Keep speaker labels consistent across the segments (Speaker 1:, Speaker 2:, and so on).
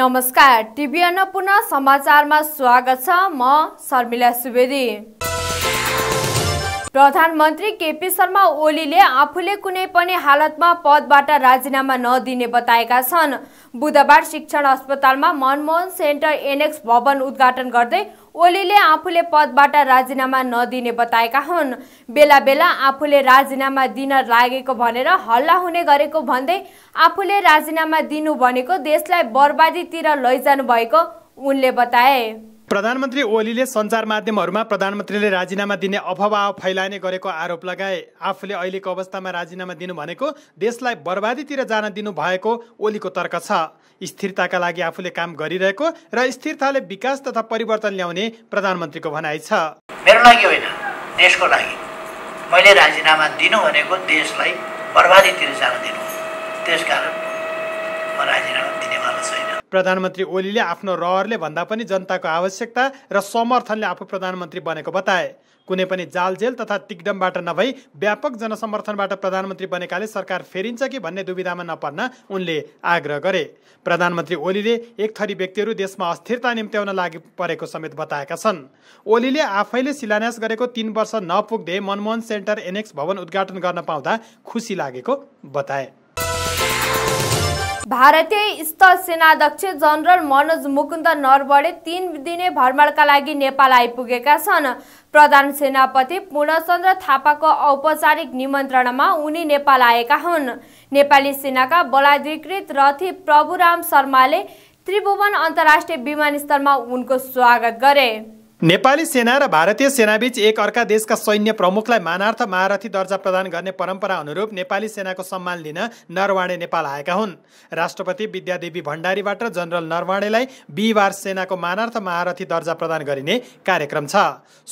Speaker 1: नमस्कार टिभीअन्नपूर्ण समाचारमा स्वागत छ म शर्मिला सुवेदी प्रधानमन्त्री केपी शर्मा ओलीले आफूले कुनै पनि हालतमा पदबाट राजीनामा नदिने बताएका छन् बुधबार शिक्षण अस्पतालमा मनमोहन सेन्टर एनएक्स भवन उद्घाटन गर्दै ओलीले आफूले पदबाट राजीनामा नदिने बताएका हुन् बेला बेला आफूले राजीनामा दिन लागेको भनेर हल्ला हुने गरेको भन्दै आफूले राजीनामा दिनु भनेको देशलाई बर्बादीतिर लैजानु भएको उनले बताए
Speaker 2: प्रधानमन्त्री ओलीले सञ्चार माध्यमहरूमा प्रधानमन्त्रीले राजीनामा दिने अफवाह फैलाउने गरेको आरोप लगाए आफूले अहिलेको अवस्थामा राजीनामा दिनु भनेको देशलाई बर्बादीतिर जान दिनु भएको ओलीको तर्क छ स्थिरताका लागि आफूले काम गरिरहेको र स्थिरताले विकास तथा परिवर्तन ल्याउने प्रधानमन्त्रीको भनाइ छ मेरो लागि होइन देशको लागि मैले राजीनामा दिनु भनेको देशलाई बर्बादीतिर जान दिनु त्यसकारण म राजीनामा दिने प्रधानमन्त्री ओलीले आफ्नो रहरले भन्दा पनि जनताको आवश्यकता र समर्थनले आफू प्रधानमन्त्री बनेको बताए कुनै पनि जालझेल तथा तिकडमबाट नभई व्यापक जनसमर्थनबाट प्रधानमन्त्री बनेकाले सरकार फेरिन्छ कि भन्ने दुविधामा नपर्न उनले आग्रह गरे प्रधानमन्त्री ओलीले एक थरी व्यक्तिहरू देशमा अस्थिरता निम्त्याउन लागि परेको समेत बताएका छन् ओलीले आफैले शिलान्यास गरेको तीन वर्ष नपुग्दै मनमोहन सेन्टर एनएक्स भवन उद्घाटन गर्न पाउँदा खुसी लागेको बताए
Speaker 1: भारतीय स्थल सेनाध्यक्ष जनरल मनोज मुकुन्द नरवडे तीन दिने भ्रमणका लागि नेपाल आइपुगेका छन् प्रधान सेनापति पूर्णचन्द्र थापाको औपचारिक निमन्त्रणामा उनी नेपाल आएका हुन् नेपाली सेनाका बलाधिकृत रथी प्रभुराम शर्माले त्रिभुवन अन्तर्राष्ट्रिय विमानस्थलमा उनको स्वागत गरे
Speaker 2: नेपाली सेना र भारतीय सेनाबीच एक अर्का देशका सैन्य प्रमुखलाई मानार्थ महारथी दर्जा प्रदान गर्ने परम्परा अनुरूप नेपाली सेनाको सम्मान लिन नरवाणे नेपाल आएका हुन् राष्ट्रपति विद्यादेवी भण्डारीबाट जनरल नरवाणेलाई बिहिबार सेनाको मानार्थ महारथी दर्जा प्रदान गरिने कार्यक्रम छ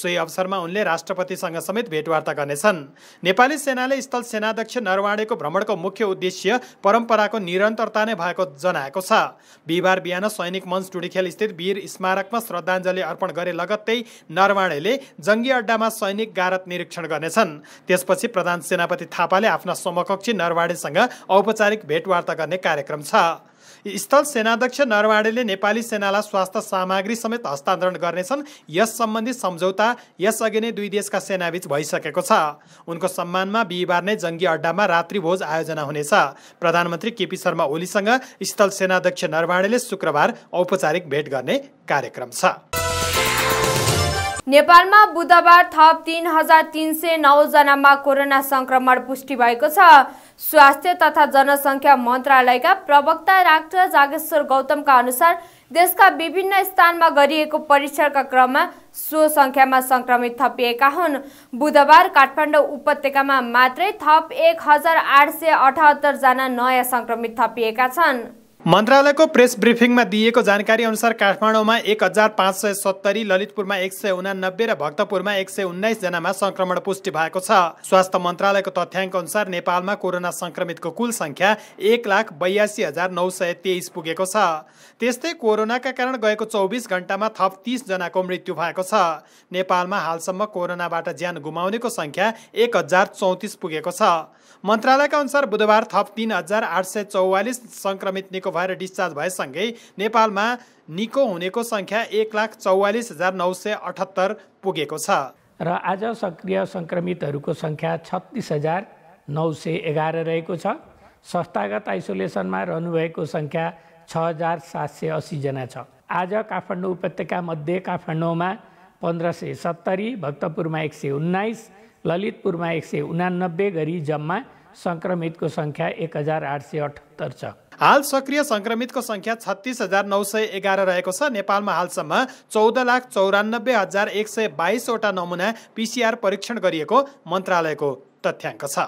Speaker 2: सोही अवसरमा उनले राष्ट्रपतिसँग समेत भेटवार्ता गर्नेछन् नेपाली सेनाले स्थल सेनाध्यक्ष नरवाणेको भ्रमणको मुख्य उद्देश्य परम्पराको निरन्तरता नै भएको जनाएको छ बिहिबार बिहान सैनिक मञ्च टुडीखेल स्थित वीर स्मारकमा श्रद्धाञ्जली अर्पण गरे लगत गते नरवाणेले जङ्गी अड्डामा सैनिक गारत निरीक्षण गर्नेछन् त्यसपछि प्रधान सेनापति थापाले आफ्ना समकक्षी नरवाणेसँग औपचारिक भेटवार्ता गर्ने कार्यक्रम छ स्थल सेनाध्यक्ष नरवाडेले नेपाली सेनालाई स्वास्थ्य सामग्री समेत हस्तान्तरण गर्नेछन् यस सम्बन्धी सम्झौता यसअघि नै दुई देशका सेनाबीच भइसकेको छ उनको सम्मानमा बिहिबार नै जङ्गी अड्डामा रात्रिभोज आयोजना हुनेछ प्रधानमन्त्री केपी शर्मा ओलीसँग स्थल सेनाध्यक्ष नरवाडेले शुक्रबार औपचारिक भेट गर्ने कार्यक्रम छ
Speaker 1: नेपालमा बुधबार थप तिन हजार तिन सय नौजनामा कोरोना सङ्क्रमण पुष्टि भएको छ स्वास्थ्य तथा जनसङ्ख्या मन्त्रालयका प्रवक्ता डाक्टर जागेश्वर गौतमका अनुसार देशका विभिन्न स्थानमा गरिएको परीक्षणका क्रममा सो सङ्ख्यामा सङ्क्रमित थपिएका हुन् बुधबार काठमाडौँ उपत्यकामा मात्रै थप एक हजार आठ सय अठहत्तरजना नयाँ सङ्क्रमित थपिएका छन्
Speaker 2: मन्त्रालयको प्रेस ब्रिफिङमा दिइएको जानकारी अनुसार काठमाडौँमा एक हजार पाँच सय सत्तरी ललितपुरमा एक सय उनानब्बे र भक्तपुरमा एक सय उन्नाइसजनामा सङ्क्रमण पुष्टि भएको छ स्वास्थ्य मन्त्रालयको तथ्याङ्क अनुसार नेपालमा कोरोना सङ्क्रमितको कुल सङ्ख्या एक लाख बयासी हजार नौ सय तेइस पुगेको छ त्यस्तै कोरोनाका कारण गएको चौबिस घन्टामा थप तिसजनाको मृत्यु भएको छ नेपालमा हालसम्म कोरोनाबाट ज्यान गुमाउनेको सङ्ख्या एक हजार चौतिस पुगेको छ मन्त्रालयका अनुसार बुधबार थप तिन हजार आठ सय चौवालिस सङ्क्रमित निको भएर डिस्चार्ज भएसँगै नेपालमा निको हुनेको सङ्ख्या एक लाख चौवालिस हजार नौ सय अठहत्तर पुगेको छ र आज सक्रिय सङ्क्रमितहरूको सङ्ख्या छत्तिस हजार नौ सय एघार रहेको छ संस्थागत आइसोलेसनमा रहनुभएको सङ्ख्या छ हजार सात सय असीजना छ आज काठमाडौँ उपत्यका मध्ये काठमाडौँमा पन्ध्र सय सत्तरी भक्तपुरमा एक सय उन्नाइस ललितपुरमा एक सय उनानब्बे गरी जम्मा सङ्क्रमितको सङ्ख्या एक हजार आठ सय अठहत्तर छ हाल सक्रिय सङ्क्रमितको सङ्ख्या छत्तिस हजार नौ सय एघार रहेको छ नेपालमा हालसम्म चौध लाख चौरानब्बे हजार एक सय बाइसवटा नमुना पिसिआर परीक्षण गरिएको मन्त्रालयको तथ्याङ्क छ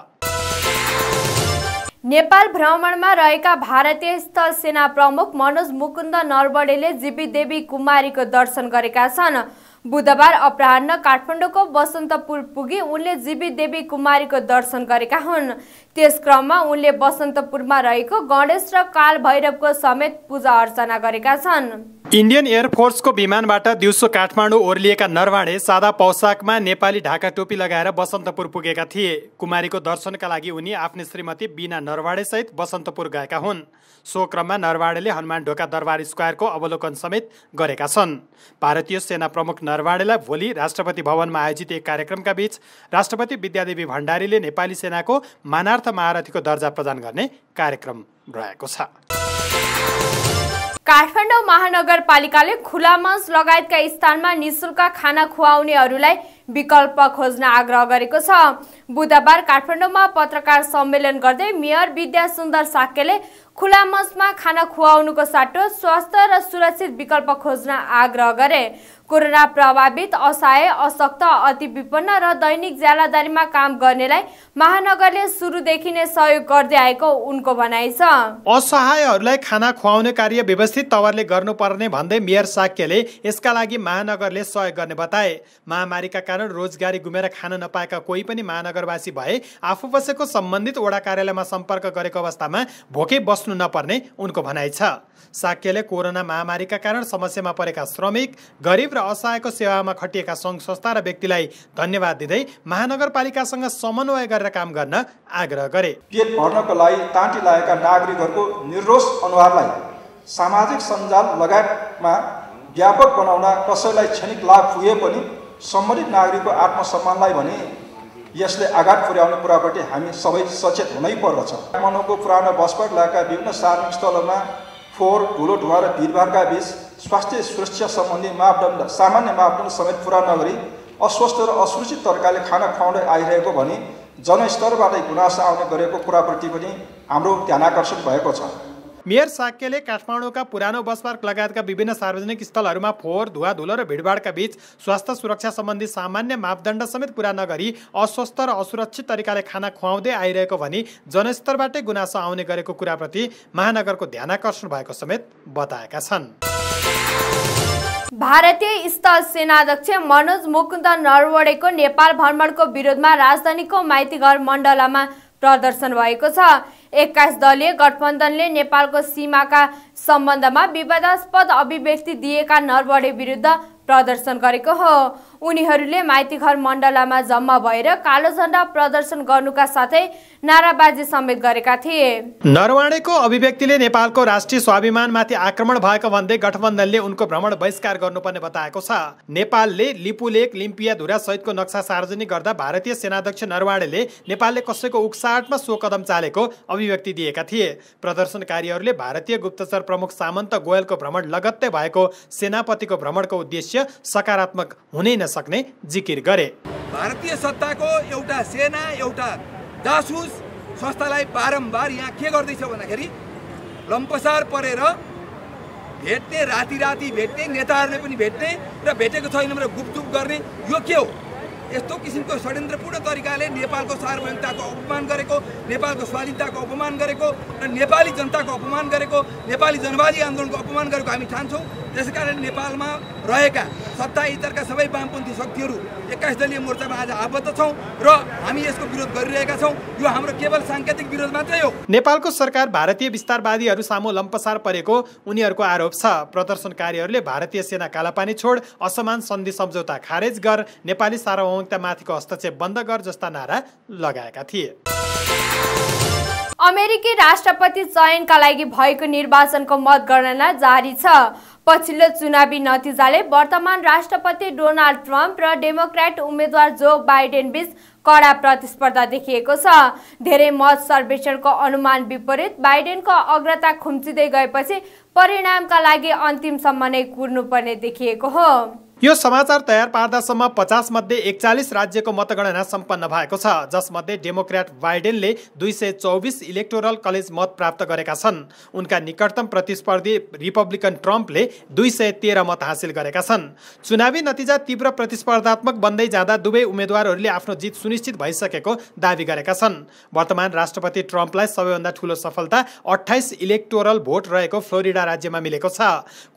Speaker 1: नेपाल भ्रमणमा रहेका भारतीय स्थल सेना प्रमुख मनोज मुकुन्द नरवडेले जीवी देवी कुमारीको दर्शन गरेका छन् बुधबार अपराह्न काठमाडौँको बसन्तपुर पुगी उनले जीवी देवी कुमारीको दर्शन गरेका हुन् त्यस क्रममा उनले बसन्तपुरमा रहेको गणेश र काल भैरवको समेत पूजा अर्चना गरेका छन्
Speaker 2: इन्डियन एयरफोर्सको विमानबाट दिउँसो काठमाडौँ ओर्लिएका नरवाणे सादा पौसाकमा नेपाली ढाका टोपी लगाएर बसन्तपुर पुगेका थिए कुमारीको दर्शनका लागि उनी आफ्नी श्रीमती बिना नरवाडेसहित बसन्तपुर गएका हुन् सो क्रममा नरवाडेले हनुमान ढोका दरबार स्क्वायरको अवलोकन समेत गरेका छन् भारतीय सेना प्रमुख नरवाडेलाई भोलि राष्ट्रपति भवनमा आयोजित एक कार्यक्रमका बीच राष्ट्रपति विद्यादेवी भण्डारीले नेपाली सेनाको मानार्थ महारथीको दर्जा प्रदान गर्ने कार्यक्रम रहेको छ
Speaker 1: काठमाडौँ महानगरपालिकाले खुला मञ्च लगायतका स्थानमा निशुल्क खाना खुवाउनेहरूलाई विकल्प खोज्न आग्रह गरेको छ बुधबार काठमाडौँमा पत्रकार सम्मेलन गर्दै मेयर विद्या सुन्दर साक्यले खुला मञ्चमा खाना खुवाउनुको साटो स्वास्थ्य र सुरक्षित विकल्प खोज्न आग्रह गरे कोरोना प्रभावित असहाय अशक्त अति विपन्न र दैनिक ज्यालादारीमा काम गर्नेलाई महानगरले सुरुदेखि नै सहयोग गर्दै आएको उनको भनाइ छ
Speaker 2: असहायहरूलाई खाना खुवाउने कार्य व्यवस्थित तवरले गर्नुपर्ने भन्दै मेयर साक्यले यसका लागि महानगरले सहयोग गर्ने बताए महामारीका कारण रोजगारी गुमेर खान नपाएका कोही पनि महानगरवासी भए आफू बसेको सम्बन्धित वडा कार्यालयमा सम्पर्क गरेको अवस्थामा भोकै बस्नु बस्नु नपर्ने उनको भनाइ छ साक्यले कोरोना महामारीका कारण समस्यामा परेका श्रमिक गरिब र असहायको सेवामा खटिएका सङ्घ संस्था र व्यक्तिलाई धन्यवाद दिँदै महानगरपालिकासँग समन्वय गरेर काम गर्न आग्रह गरे पेट भर्नको लागि ताँटी लागेका नागरिकहरूको निर्दोष अनुहारलाई सामाजिक सञ्जाल लगायतमा व्यापक बनाउन कसैलाई क्षणिक लाभ पुगे पनि सम्बन्धित नागरिकको आत्मसम्मानलाई भने यसले आघात पुर्याउने कुरापट्टि हामी सबै सचेत हुनै पर्दछ काठमाडौँको पुरानो बसपट लगाएका विभिन्न सार्वजनिक स्थलहरूमा फोहोर धुलो ढुवा र भिडभाडका बिच स्वास्थ्य सुरक्षा सम्बन्धी मापदण्ड सामान्य मापदण्ड समेत पुरा नगरी अस्वस्थ र असुरक्षित तरिकाले खाना खुवाउँदै आइरहेको भने जनस्तरबाटै गुनासा आउने गरेको कुराप्रति पनि हाम्रो ध्यानाकर्षण भएको छ मेयर साक्यले काठमाडौँका पुरानो बस पार्क लगायतका विभिन्न सार्वजनिक स्थलहरूमा फोहोर धुवाधुलो र भिडभाडका बीच स्वास्थ्य सुरक्षा सम्बन्धी सामान्य मापदण्ड समेत पुरा नगरी अस्वस्थ र असुरक्षित तरिकाले खाना खुवाउँदै आइरहेको भनी जनस्तरबाटै गुनासो आउने गरेको कुराप्रति महानगरको ध्यान आकर्षण भएको समेत बताएका छन्
Speaker 1: भारतीय स्थल सेनाध्यक्ष मनोज मुकुन्द नरवडेको नेपाल भ्रमणको विरोधमा राजधानीको माइतीघर मण्डलामा प्रदर्शन भएको छ एक्काइस दलीय गठबन्धनले नेपालको सीमाका सम्बन्धमा विवादास्पद अभिव्यक्ति दिएका नरवडे विरुद्ध प्रदर्शन गरेको हो उनीहरूले माइतीघर मण्डलामा जम्मा भएर कालो झण्डा प्रदर्शन गर्नुका साथै नाराबाजी समेत गरेका थिए
Speaker 2: नरवाणेको अभिव्यक्तिले नेपालको राष्ट्रिय स्वाभिमानमाथि आक्रमण भएको भन्दै गठबन्धनले उनको भ्रमण बहिष्कार गर्नुपर्ने बताएको छ नेपालले लिपुलेक लिम्पिया धुरा सहितको नक्सा सार्वजनिक गर्दा भारतीय सेनाध्यक्ष नरवाणेले नेपालले कसैको उक्साटमा सो कदम चालेको अभिव्यक्ति दिएका थिए प्रदर्शनकारीहरूले भारतीय गुप्तचर प्रमुख सामन्त गोयलको भ्रमण लगत्तै भएको सेनापतिको भ्रमणको उद्देश्य सकारात्मक हुनै सक्ने जिकिर गरे भारतीय सत्ताको एउटा सेना एउटा जासुस संस्थालाई बारम्बार यहाँ के गर्दैछ भन्दाखेरि लम्पसार परेर भेट्ने राति राति भेट्ने नेताहरूले पनि भेट्ने र भेटेको छैन भनेर गुपचुप गर्ने यो के हो यस्तो किसिमको षड्यन्त्रपूर्ण तरिकाले नेपालको सार्वभौमिकताको अपमान गरेको नेपालको स्वाधीनताको अपमान गरेको र नेपाली जनताको अपमान गरेको नेपाली जनवादी आन्दोलनको अपमान गरेको हामी ठान्छौँ कारण नेपालमा रहेका सत्ता इतरका सबै वामपन्थी शक्तिहरू एक्काइस दलीय मोर्चामा आज आबद्ध छौँ र हामी यसको विरोध गरिरहेका छौँ यो हाम्रो केवल साङ्केतिक विरोध मात्रै हो नेपालको सरकार भारतीय विस्तारवादीहरू सामु लम्पसार परेको उनीहरूको आरोप छ प्रदर्शनकारीहरूले भारतीय सेना कालापानी छोड असमान सन्धि सम्झौता खारेज गर नेपाली सार्वभौमिकतामाथिको हस्तक्षेप बन्द गर जस्ता नारा लगाएका थिए
Speaker 1: अमेरिकी राष्ट्रपति चयनका लागि भएको निर्वाचनको मतगणना जारी छ पछिल्लो चुनावी नतिजाले वर्तमान राष्ट्रपति डोनाल्ड ट्रम्प र डेमोक्रेट उम्मेद्वार जो बाइडेन बीच कडा प्रतिस्पर्धा देखिएको छ धेरै मत सर्वेक्षणको अनुमान विपरीत बाइडेनको अग्रता खुम्चिँदै गएपछि परिणामका लागि अन्तिमसम्म नै कुर्नुपर्ने देखिएको हो
Speaker 2: यो समाचार तयार पार्दासम्म पचास मध्ये एकचालिस राज्यको मतगणना सम्पन्न भएको छ जसमध्ये डेमोक्रेट बाइडेनले दुई सय चौबिस इलेक्टोरल कलेज मत प्राप्त गरेका छन् उनका निकटतम प्रतिस्पर्धी रिपब्लिकन ट्रम्पले दुई सय तेह्र मत हासिल गरेका छन् चुनावी नतिजा तीव्र प्रतिस्पर्धात्मक बन्दै जाँदा दुवै उम्मेद्वारहरूले आफ्नो जित सुनिश्चित भइसकेको दावी गरेका छन् वर्तमान राष्ट्रपति ट्रम्पलाई सबैभन्दा ठूलो सफलता अठाइस इलेक्टोरल भोट रहेको फ्लोरिडा राज्यमा मिलेको छ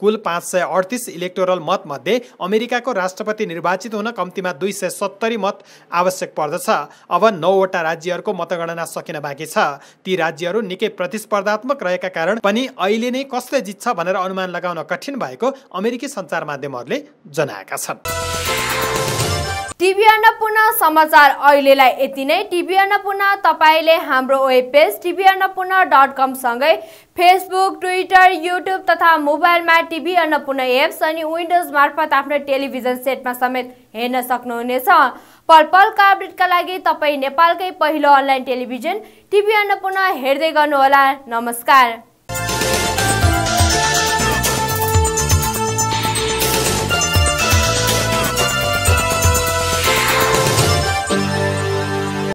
Speaker 2: कुल पाँच सय अडतिस इलेक्टोरल मतमध्ये अमेरिकाको राष्ट्रपति निर्वाचित हुन कम्तीमा दुई सय सत्तरी मत आवश्यक पर्दछ अब नौवटा राज्यहरूको मतगणना सकिन बाँकी छ ती राज्यहरू निकै प्रतिस्पर्धात्मक रहेका कारण पनि अहिले नै कसले जित्छ भनेर अनुमान लगाउन कठिन भएको अमेरिकी सञ्चार माध्यमहरूले जनाएका छन्
Speaker 1: टिभी अन्नपूर्ण समाचार अहिलेलाई यति नै टिभी अन्नपूर्ण तपाईँले हाम्रो web page TV Annapurna dot कमसँगै फेसबुक ट्विटर युट्युब तथा मोबाइलमा टिभी अन्नपूर्ण एप्स अनि विन्डोज मार्फत आफ्नो टेलिभिजन सेटमा समेत हेर्न सक्नुहुनेछ पल पलका अपडेटका लागि तपाईँ नेपालकै पहिलो अनलाइन टेलिभिजन टिभी अन्नपूर्ण हेर्दै गर्नुहोला नमस्कार